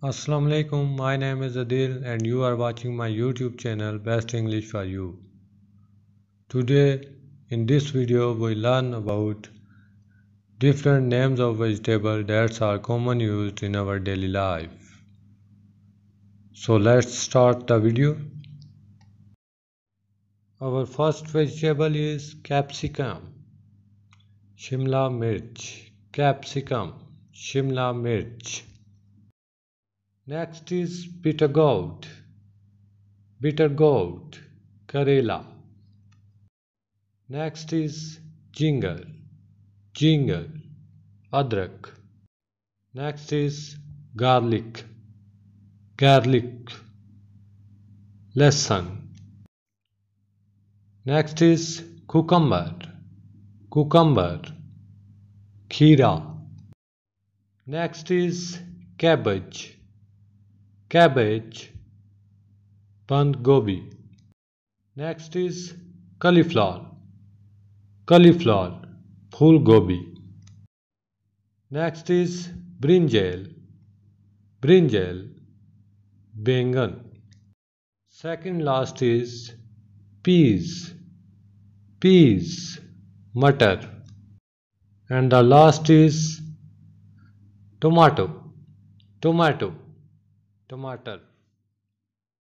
Assalamu alaikum my name is Adil and you are watching my YouTube channel Best English for You. Today in this video we learn about different names of vegetables that are commonly used in our daily life. So let's start the video. Our first vegetable is capsicum, shimla mirch, capsicum, shimla mirch. Next is bitter gourd. Bitter gourd, Kerala. Next is ginger, ginger, adrak. Next is garlic, garlic, lesson. Next is cucumber, cucumber, khira. Next is cabbage, cabbage, pan gobi. Next is cauliflower, cauliflower, full gobi. Next is brinjal, brinjal, bengan. Second last is peas, peas, mutter. And the last is tomato, tomato tomato